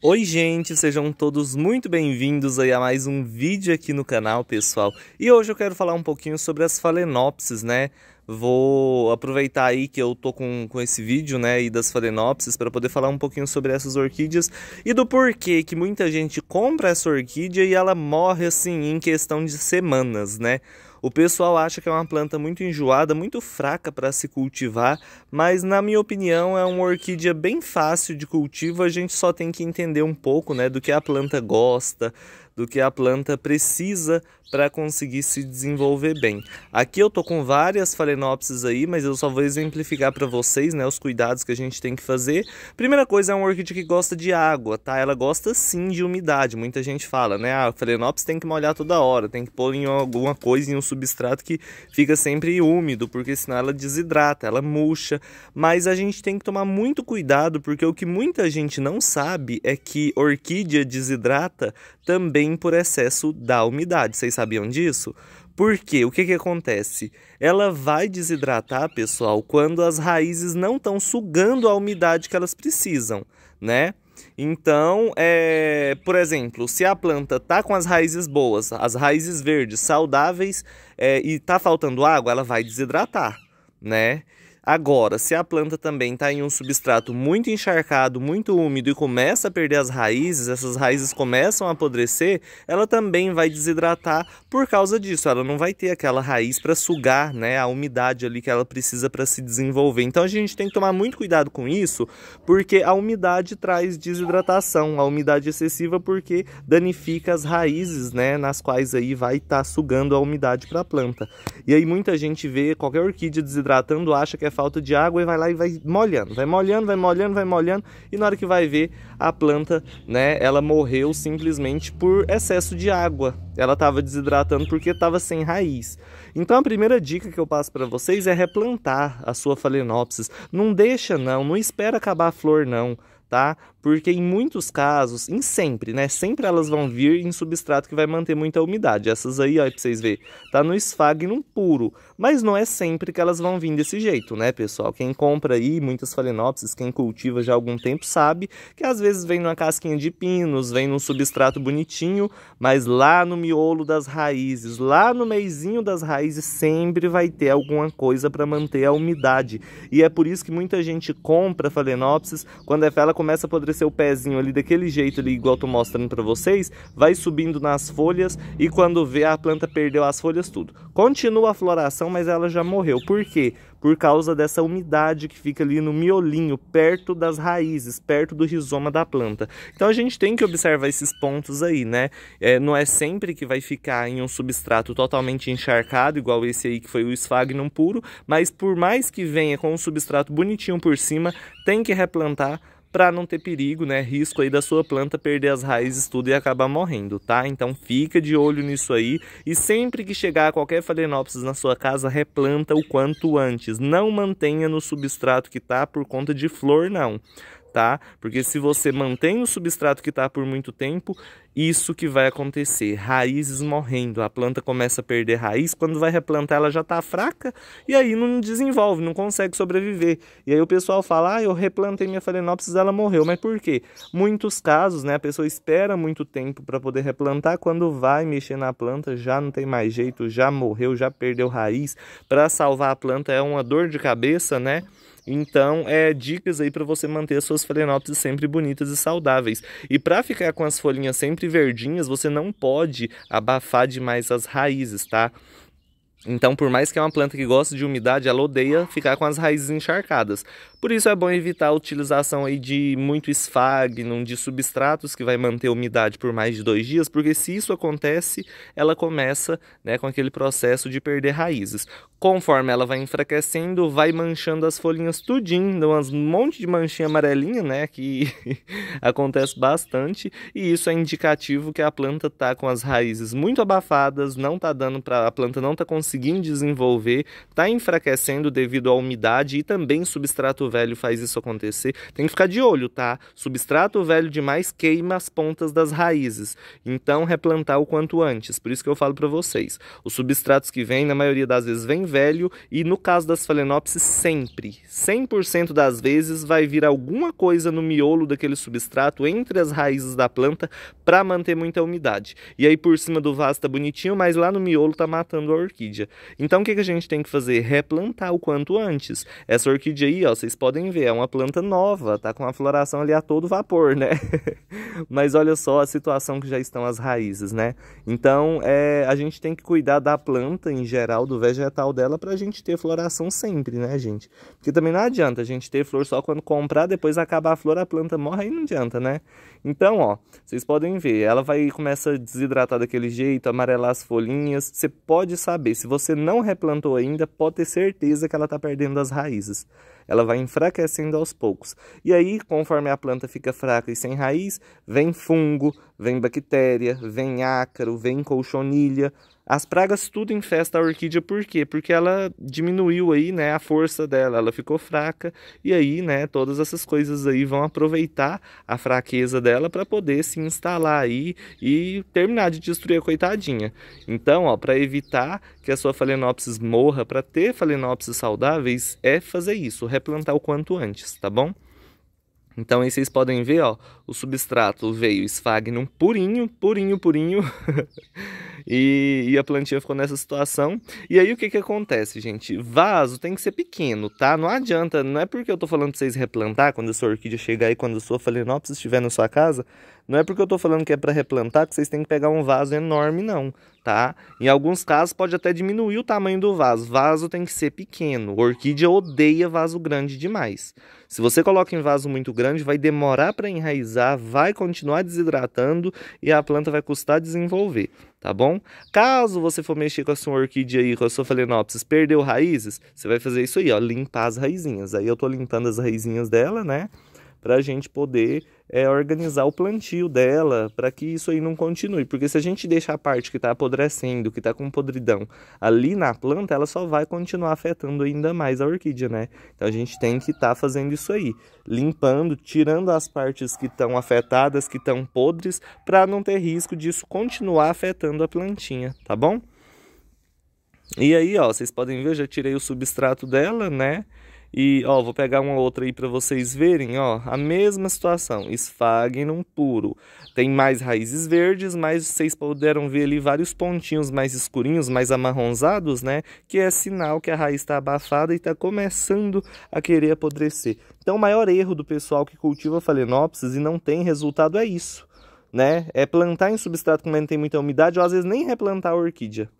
Oi gente, sejam todos muito bem-vindos aí a mais um vídeo aqui no canal, pessoal. E hoje eu quero falar um pouquinho sobre as falenopsis, né? Vou aproveitar aí que eu tô com, com esse vídeo, né, e das falenopsis para poder falar um pouquinho sobre essas orquídeas e do porquê que muita gente compra essa orquídea e ela morre assim em questão de semanas, né? O pessoal acha que é uma planta muito enjoada, muito fraca para se cultivar, mas na minha opinião é uma orquídea bem fácil de cultivo, a gente só tem que entender um pouco, né, do que a planta gosta, do que a planta precisa para conseguir se desenvolver bem. Aqui eu tô com várias phalaenopsis aí, mas eu só vou exemplificar para vocês, né, os cuidados que a gente tem que fazer. Primeira coisa, é uma orquídea que gosta de água, tá? Ela gosta sim de umidade. Muita gente fala, né, a ah, phalaenopsis tem que molhar toda hora, tem que pôr em alguma coisa em um substrato que fica sempre úmido, porque senão ela desidrata, ela murcha. Mas a gente tem que tomar muito cuidado, porque o que muita gente não sabe é que orquídea desidrata também por excesso da umidade. Vocês sabiam disso? Porque o que, que acontece? Ela vai desidratar, pessoal, quando as raízes não estão sugando a umidade que elas precisam, né? Então, é, por exemplo, se a planta tá com as raízes boas, as raízes verdes, saudáveis, é, e tá faltando água, ela vai desidratar, né? Agora, se a planta também está em um substrato muito encharcado, muito úmido e começa a perder as raízes, essas raízes começam a apodrecer, ela também vai desidratar por causa disso. Ela não vai ter aquela raiz para sugar né, a umidade ali que ela precisa para se desenvolver. Então a gente tem que tomar muito cuidado com isso, porque a umidade traz desidratação, a umidade excessiva porque danifica as raízes, né, nas quais aí vai estar tá sugando a umidade para a planta. E aí muita gente vê qualquer orquídea desidratando, acha que é falta de água e vai lá e vai molhando, vai molhando, vai molhando, vai molhando e na hora que vai ver a planta, né, ela morreu simplesmente por excesso de água. Ela estava desidratando porque estava sem raiz. Então a primeira dica que eu passo para vocês é replantar a sua Phalaenopsis. Não deixa não, não espera acabar a flor não tá? porque em muitos casos, em sempre, né? Sempre elas vão vir em substrato que vai manter muita umidade. Essas aí, ó, pra vocês verem, tá no esfagnum puro. Mas não é sempre que elas vão vir desse jeito, né, pessoal? Quem compra aí muitas phalaenopsis, quem cultiva já há algum tempo, sabe que às vezes vem numa casquinha de pinos, vem num substrato bonitinho, mas lá no miolo das raízes, lá no meizinho das raízes, sempre vai ter alguma coisa para manter a umidade. E é por isso que muita gente compra phalaenopsis quando é ela começa a poder crescer o pezinho ali daquele jeito ali, igual eu tô mostrando para vocês, vai subindo nas folhas e quando vê a planta perdeu as folhas tudo. Continua a floração, mas ela já morreu. Por quê? Por causa dessa umidade que fica ali no miolinho, perto das raízes, perto do rizoma da planta. Então a gente tem que observar esses pontos aí, né? É, não é sempre que vai ficar em um substrato totalmente encharcado, igual esse aí que foi o esfagnum puro, mas por mais que venha com um substrato bonitinho por cima, tem que replantar para não ter perigo, né, risco aí da sua planta perder as raízes tudo e acabar morrendo, tá? Então fica de olho nisso aí e sempre que chegar qualquer Phalaenopsis na sua casa, replanta o quanto antes. Não mantenha no substrato que tá por conta de flor não, tá? Porque se você mantém o substrato que está por muito tempo, isso que vai acontecer, raízes morrendo, a planta começa a perder raiz, quando vai replantar ela já está fraca e aí não desenvolve, não consegue sobreviver. E aí o pessoal fala, ah, eu replantei minha phalaenopsis, ela morreu, mas por quê? Muitos casos, né, a pessoa espera muito tempo para poder replantar, quando vai mexer na planta já não tem mais jeito, já morreu, já perdeu raiz, para salvar a planta é uma dor de cabeça, né? Então, é dicas aí para você manter as suas phalaenopsis sempre bonitas e saudáveis. E para ficar com as folhinhas sempre verdinhas, você não pode abafar demais as raízes, tá? Então, por mais que é uma planta que gosta de umidade, ela odeia ficar com as raízes encharcadas. Por isso é bom evitar a utilização aí de muito esfagnum, de substratos que vai manter a umidade por mais de dois dias, porque se isso acontece, ela começa né, com aquele processo de perder raízes. Conforme ela vai enfraquecendo, vai manchando as folhinhas tudinho, um monte de manchinha amarelinha, né, que acontece bastante, e isso é indicativo que a planta tá com as raízes muito abafadas, não tá dando para a planta não tá conseguindo desenvolver, tá enfraquecendo devido à umidade e também substrato velho faz isso acontecer. Tem que ficar de olho, tá? Substrato velho demais queima as pontas das raízes. Então, replantar o quanto antes. Por isso que eu falo para vocês. Os substratos que vêm, na maioria das vezes, vem velho e no caso das phalaenopsis, sempre, 100% das vezes, vai vir alguma coisa no miolo daquele substrato, entre as raízes da planta, para manter muita umidade. E aí por cima do vaso tá bonitinho, mas lá no miolo tá matando a orquídea. Então o que, que a gente tem que fazer? Replantar o quanto antes. Essa orquídea aí, ó, vocês podem ver, é uma planta nova, tá com a floração ali a todo vapor, né? Mas olha só a situação que já estão as raízes, né? Então, é, a gente tem que cuidar da planta em geral, do vegetal dela, para a gente ter floração sempre, né, gente? Porque também não adianta a gente ter flor só quando comprar, depois acabar a flor, a planta morre, aí não adianta, né? Então, ó, vocês podem ver, ela vai começa a desidratar daquele jeito, amarelar as folhinhas. Você pode saber, se você não replantou ainda, pode ter certeza que ela está perdendo as raízes ela vai enfraquecendo aos poucos. E aí, conforme a planta fica fraca e sem raiz, vem fungo, vem bactéria, vem ácaro, vem colchonilha, as pragas tudo infesta a orquídea por quê? Porque ela diminuiu aí, né, a força dela, ela ficou fraca e aí, né, todas essas coisas aí vão aproveitar a fraqueza dela para poder se instalar aí e terminar de destruir a coitadinha. Então, ó, para evitar que a sua Phalaenopsis morra, para ter Phalaenopsis saudáveis é fazer isso, replantar o quanto antes, tá bom? Então aí vocês podem ver, ó, o substrato veio esfagnum purinho, purinho, purinho. e, e, a plantinha ficou nessa situação. E aí o que que acontece, gente? Vaso tem que ser pequeno, tá? Não adianta, não é porque eu tô falando pra vocês replantar quando a sua orquídea chegar aí, quando a sua falenopsis estiver na sua casa, não é porque eu tô falando que é para replantar que vocês têm que pegar um vaso enorme, não, tá? Em alguns casos pode até diminuir o tamanho do vaso. Vaso tem que ser pequeno. Orquídea odeia vaso grande demais. Se você coloca em vaso muito grande, vai demorar para enraizar vai continuar desidratando e a planta vai custar desenvolver, tá bom? Caso você for mexer com a sua orquídea aí, com a sua phalaenopsis, perdeu raízes, você vai fazer isso aí, ó, limpar as raizinhas. Aí eu tô limpando as raizinhas dela, né? para a gente poder é, organizar o plantio dela, para que isso aí não continue. Porque se a gente deixa a parte que está apodrecendo, que está com podridão ali na planta, ela só vai continuar afetando ainda mais a orquídea, né? Então a gente tem que estar tá fazendo isso aí, limpando, tirando as partes que estão afetadas, que estão podres, para não ter risco disso continuar afetando a plantinha, tá bom? E aí, ó, vocês podem ver, eu já tirei o substrato dela, né? E ó, vou pegar uma outra aí para vocês verem, ó, a mesma situação, esfagnum puro. Tem mais raízes verdes, mas vocês puderam ver ali vários pontinhos mais escurinhos, mais amarronzados, né? Que é sinal que a raiz está abafada e está começando a querer apodrecer. Então o maior erro do pessoal que cultiva phalaenopsis e não tem resultado é isso, né? É plantar em substrato que não tem muita umidade ou às vezes nem replantar a orquídea.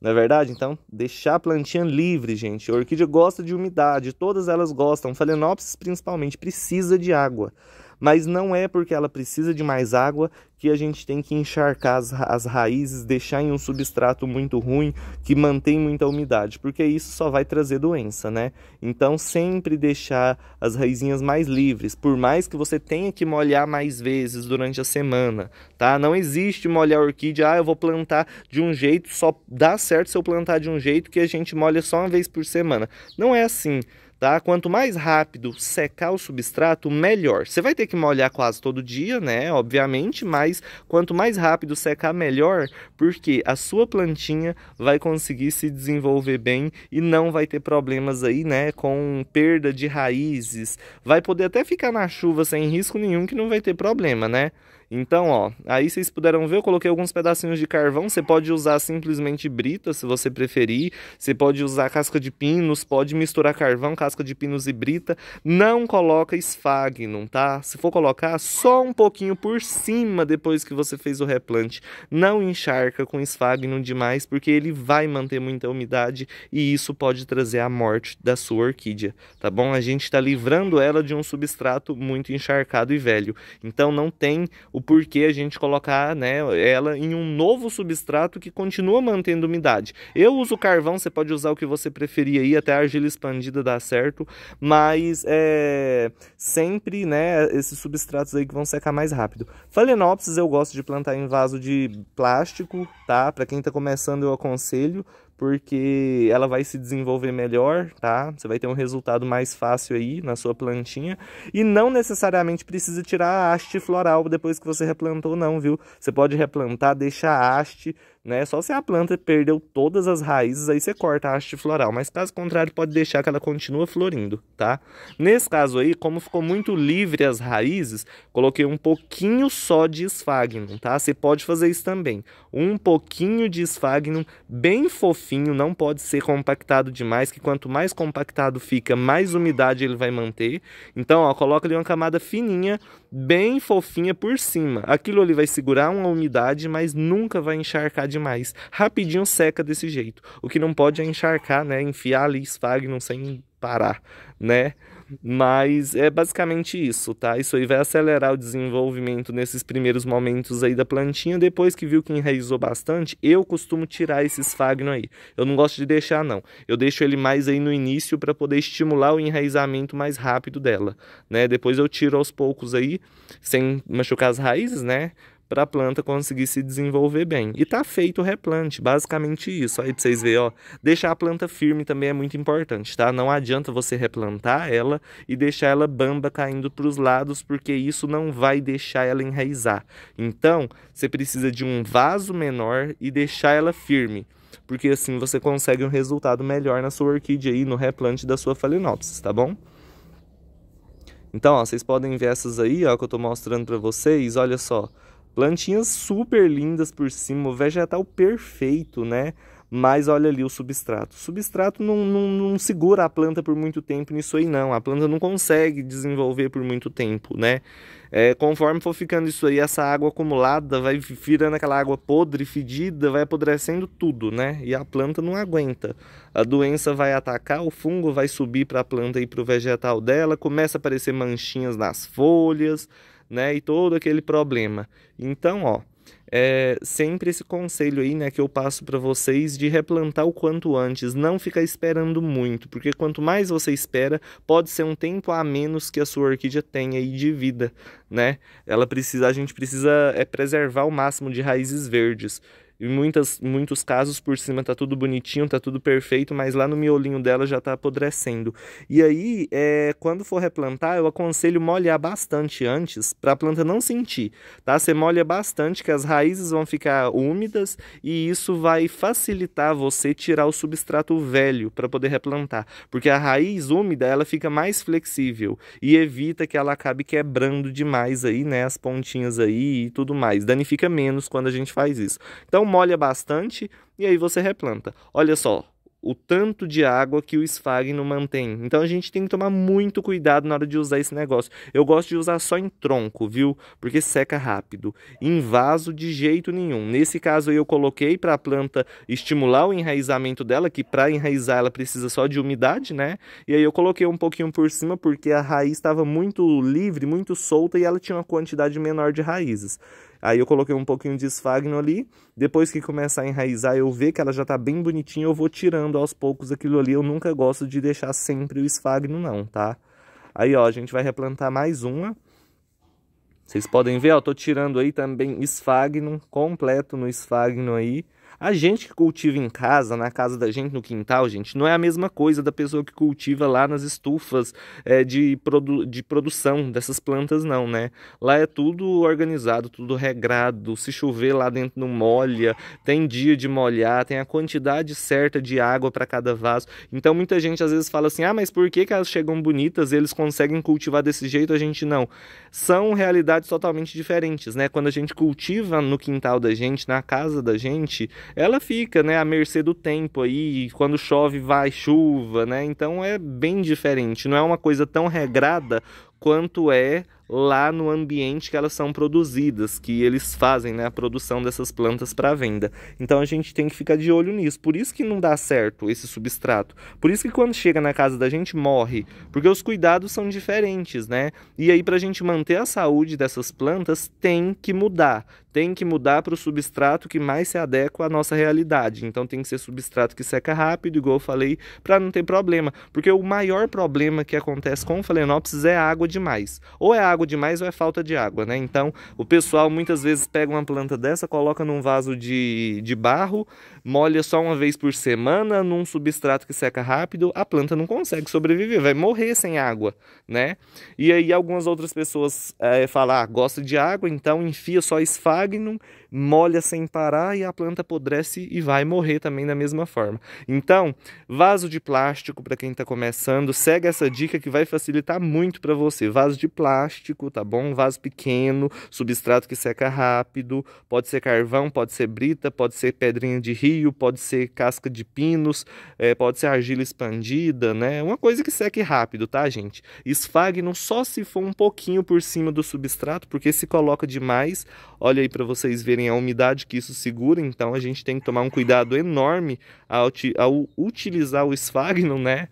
Não é verdade? Então, deixar a plantinha livre, gente. A orquídea gosta de umidade, todas elas gostam. Phalaenopsis, principalmente, precisa de água. Mas não é porque ela precisa de mais água que a gente tem que encharcar as, as raízes, deixar em um substrato muito ruim, que mantém muita umidade, porque isso só vai trazer doença, né? Então sempre deixar as raizinhas mais livres, por mais que você tenha que molhar mais vezes durante a semana, tá? Não existe molhar orquídea, ah, eu vou plantar de um jeito, só dá certo se eu plantar de um jeito que a gente molha só uma vez por semana. Não é assim tá? Quanto mais rápido secar o substrato, melhor. Você vai ter que molhar quase todo dia, né? Obviamente, mas quanto mais rápido secar, melhor, porque a sua plantinha vai conseguir se desenvolver bem e não vai ter problemas aí, né, com perda de raízes. Vai poder até ficar na chuva sem risco nenhum que não vai ter problema, né? Então, ó, aí vocês puderam ver, eu coloquei alguns pedacinhos de carvão. Você pode usar simplesmente brita, se você preferir. Você pode usar casca de pinos, pode misturar carvão, casca de pinos e brita. Não coloca esfagno tá? Se for colocar, só um pouquinho por cima depois que você fez o replante. Não encharca com esfagno demais, porque ele vai manter muita umidade e isso pode trazer a morte da sua orquídea, tá bom? A gente está livrando ela de um substrato muito encharcado e velho. Então, não tem o porquê a gente colocar né, ela em um novo substrato que continua mantendo umidade. Eu uso carvão, você pode usar o que você preferir aí, até a argila expandida dá certo, mas é, sempre né, esses substratos aí que vão secar mais rápido. Phalaenopsis eu gosto de plantar em vaso de plástico, tá? Para quem está começando eu aconselho, porque ela vai se desenvolver melhor, tá? Você vai ter um resultado mais fácil aí na sua plantinha. E não necessariamente precisa tirar a haste floral depois que você replantou, não, viu? Você pode replantar, deixar a haste né? Só se a planta perdeu todas as raízes, aí você corta a haste floral. Mas caso contrário, pode deixar que ela continue florindo, tá? Nesse caso aí, como ficou muito livre as raízes, coloquei um pouquinho só de esfagnum, tá? Você pode fazer isso também. Um pouquinho de esfagnum bem fofinho, não pode ser compactado demais, que quanto mais compactado fica, mais umidade ele vai manter. Então, ó, coloca ali uma camada fininha, bem fofinha por cima. Aquilo ali vai segurar uma umidade, mas nunca vai encharcar de demais. Rapidinho seca desse jeito. O que não pode é encharcar, né? Enfiar ali esfagno sem parar, né? Mas é basicamente isso, tá? Isso aí vai acelerar o desenvolvimento nesses primeiros momentos aí da plantinha. Depois que viu que enraizou bastante, eu costumo tirar esse esfagno aí. Eu não gosto de deixar, não. Eu deixo ele mais aí no início para poder estimular o enraizamento mais rápido dela, né? Depois eu tiro aos poucos aí, sem machucar as raízes, né? para a planta conseguir se desenvolver bem. E tá feito o replante, basicamente isso. Aí para vocês verem, ó, deixar a planta firme também é muito importante, tá? Não adianta você replantar ela e deixar ela bamba caindo para os lados, porque isso não vai deixar ela enraizar. Então, você precisa de um vaso menor e deixar ela firme porque assim você consegue um resultado melhor na sua orquídea aí no replante da sua Phalaenopsis, tá bom? Então, ó, vocês podem ver essas aí, ó, que eu tô mostrando para vocês, olha só. Plantinhas super lindas por cima, vegetal perfeito, né? Mas olha ali o substrato. O substrato não, não, não segura a planta por muito tempo nisso aí, não. A planta não consegue desenvolver por muito tempo, né? É, conforme for ficando isso aí, essa água acumulada vai virando aquela água podre, fedida, vai apodrecendo tudo, né? E a planta não aguenta. A doença vai atacar, o fungo vai subir para a planta e para o vegetal dela, começa a aparecer manchinhas nas folhas né? E todo aquele problema. Então, ó, é sempre esse conselho aí, né, que eu passo para vocês de replantar o quanto antes, não ficar esperando muito, porque quanto mais você espera, pode ser um tempo a menos que a sua orquídea tenha aí de vida, né? Ela precisa, a gente precisa é, preservar o máximo de raízes verdes. Em muitas, muitos casos, por cima tá tudo bonitinho, tá tudo perfeito, mas lá no miolinho dela já tá apodrecendo. E aí, é, quando for replantar, eu aconselho molhar bastante antes, para a planta não sentir, tá? Você molha bastante, que as raízes vão ficar úmidas e isso vai facilitar você tirar o substrato velho para poder replantar, porque a raiz úmida ela fica mais flexível e evita que ela acabe quebrando demais aí, né? As pontinhas aí e tudo mais. Danifica menos quando a gente faz isso. Então, molha bastante e aí você replanta. Olha só o tanto de água que o esfagno mantém. Então a gente tem que tomar muito cuidado na hora de usar esse negócio. Eu gosto de usar só em tronco, viu? Porque seca rápido. Em vaso de jeito nenhum. Nesse caso eu coloquei para a planta estimular o enraizamento dela, que para enraizar ela precisa só de umidade, né? E aí eu coloquei um pouquinho por cima porque a raiz estava muito livre, muito solta e ela tinha uma quantidade menor de raízes. Aí eu coloquei um pouquinho de esfagno ali. Depois que começar a enraizar, eu ver que ela já tá bem bonitinha, eu vou tirando aos poucos aquilo ali. Eu nunca gosto de deixar sempre o esfagno não, tá? Aí, ó, a gente vai replantar mais uma. Vocês podem ver, ó, tô tirando aí também esfagno, completo no esfagno aí. A gente que cultiva em casa, na casa da gente, no quintal, gente, não é a mesma coisa da pessoa que cultiva lá nas estufas é, de, produ de produção dessas plantas, não, né? Lá é tudo organizado, tudo regrado. Se chover lá dentro não molha, tem dia de molhar, tem a quantidade certa de água para cada vaso. Então muita gente às vezes fala assim: ah, mas por que, que elas chegam bonitas, eles conseguem cultivar desse jeito, a gente não? São realidades totalmente diferentes, né? Quando a gente cultiva no quintal da gente, na casa da gente, ela fica, né, à mercê do tempo aí, quando chove vai chuva, né? Então é bem diferente, não é uma coisa tão regrada quanto é lá no ambiente que elas são produzidas, que eles fazem né, a produção dessas plantas para venda. Então a gente tem que ficar de olho nisso. Por isso que não dá certo esse substrato. Por isso que quando chega na casa da gente morre, porque os cuidados são diferentes, né? E aí para a gente manter a saúde dessas plantas tem que mudar, tem que mudar para o substrato que mais se adequa à nossa realidade. Então tem que ser substrato que seca rápido, igual eu falei, para não ter problema. Porque o maior problema que acontece com Phalaenopsis é água demais. Ou é água demais ou é falta de água, né? Então o pessoal muitas vezes pega uma planta dessa, coloca num vaso de, de barro, molha só uma vez por semana num substrato que seca rápido, a planta não consegue sobreviver, vai morrer sem água, né? E aí algumas outras pessoas é, falam, ah, gosta de água, então enfia só esfalho Magnum molha sem parar e a planta apodrece e vai morrer também da mesma forma. Então, vaso de plástico para quem está começando, segue essa dica que vai facilitar muito para você. Vaso de plástico, tá bom? Vaso pequeno, substrato que seca rápido, pode ser carvão, pode ser brita, pode ser pedrinha de rio, pode ser casca de pinos, é, pode ser argila expandida, né? É uma coisa que seque rápido, tá, gente? Esfagno só se for um pouquinho por cima do substrato, porque se coloca demais, olha aí para vocês verem perceberem a umidade que isso segura, então a gente tem que tomar um cuidado enorme ao, ao utilizar o esfagno, né?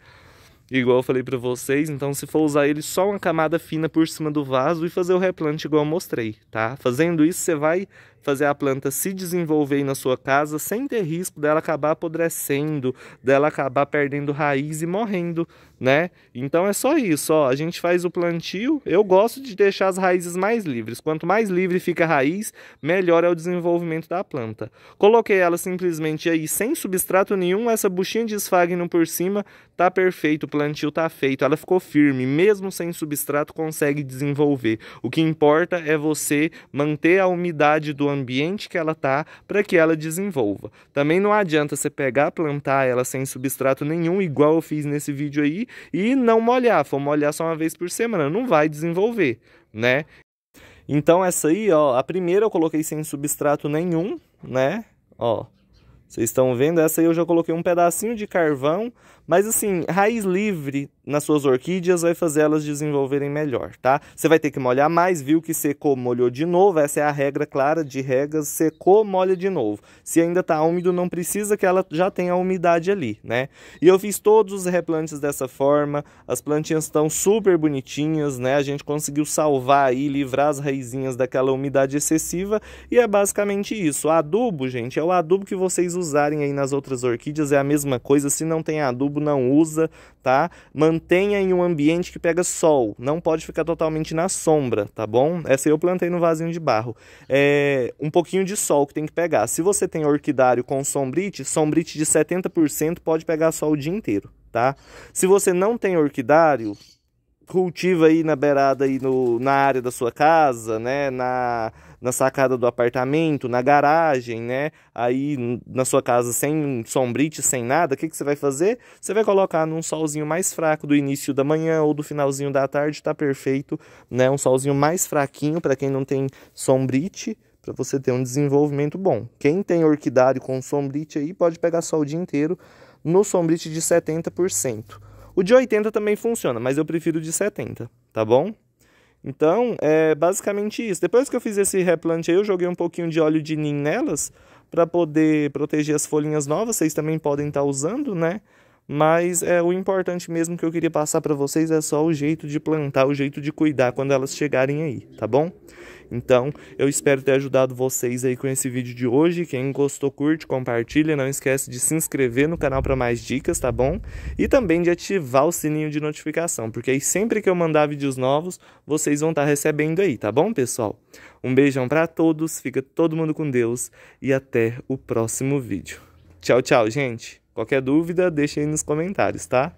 Igual eu falei para vocês, então se for usar ele só uma camada fina por cima do vaso e fazer o replante igual eu mostrei, tá? Fazendo isso, você vai fazer a planta se desenvolver na sua casa sem ter risco dela acabar apodrecendo, dela acabar perdendo raiz e morrendo, né? Então é só isso, ó. A gente faz o plantio. Eu gosto de deixar as raízes mais livres. Quanto mais livre fica a raiz, melhor é o desenvolvimento da planta. Coloquei ela simplesmente aí sem substrato nenhum, essa buchinha de esfagno por cima, tá perfeito, o plantio tá feito. Ela ficou firme, mesmo sem substrato consegue desenvolver. O que importa é você manter a umidade do ambiente que ela está para que ela desenvolva. Também não adianta você pegar, plantar ela sem substrato nenhum, igual eu fiz nesse vídeo aí, e não molhar. For molhar só uma vez por semana, não vai desenvolver, né? Então essa aí, ó, a primeira eu coloquei sem substrato nenhum, né? Ó, vocês estão vendo? Essa aí eu já coloquei um pedacinho de carvão, mas assim, raiz livre nas suas orquídeas vai fazer elas desenvolverem melhor, tá? Você vai ter que molhar mais, viu que secou, molhou de novo. Essa é a regra clara de regas, secou, molha de novo. Se ainda tá úmido, não precisa que ela já tenha umidade ali, né? E eu fiz todos os replantes dessa forma. As plantinhas estão super bonitinhas, né? A gente conseguiu salvar aí, livrar as raizinhas daquela umidade excessiva e é basicamente isso. O adubo, gente, é o adubo que vocês usarem aí nas outras orquídeas, é a mesma coisa. Se não tem adubo não usa, tá? Mantenha em um ambiente que pega sol, não pode ficar totalmente na sombra, tá bom? Essa eu plantei no vasinho de barro. É um pouquinho de sol que tem que pegar. Se você tem orquidário com sombrite, sombrite de 70% pode pegar sol o dia inteiro, tá? Se você não tem orquidário, cultiva aí na beirada aí no, na área da sua casa, né, na, na sacada do apartamento, na garagem, né, aí na sua casa sem sombrite, sem nada, o que, que você vai fazer? Você vai colocar num solzinho mais fraco do início da manhã ou do finalzinho da tarde, tá perfeito, né, um solzinho mais fraquinho para quem não tem sombrite, para você ter um desenvolvimento bom. Quem tem orquidário com sombrite aí pode pegar sol o dia inteiro no sombrite de 70%. O de 80 também funciona, mas eu prefiro o de 70, tá bom? Então, é basicamente isso. Depois que eu fiz esse replante aí, eu joguei um pouquinho de óleo de nim nelas para poder proteger as folhinhas novas. Vocês também podem estar tá usando, né? Mas é, o importante mesmo que eu queria passar para vocês é só o jeito de plantar, o jeito de cuidar quando elas chegarem aí, tá bom? Então, eu espero ter ajudado vocês aí com esse vídeo de hoje. Quem gostou, curte, compartilha. Não esquece de se inscrever no canal para mais dicas, tá bom? E também de ativar o sininho de notificação, porque aí sempre que eu mandar vídeos novos, vocês vão estar tá recebendo aí, tá bom, pessoal? Um beijão para todos, fica todo mundo com Deus e até o próximo vídeo. Tchau, tchau, gente! Qualquer dúvida, deixe aí nos comentários, tá?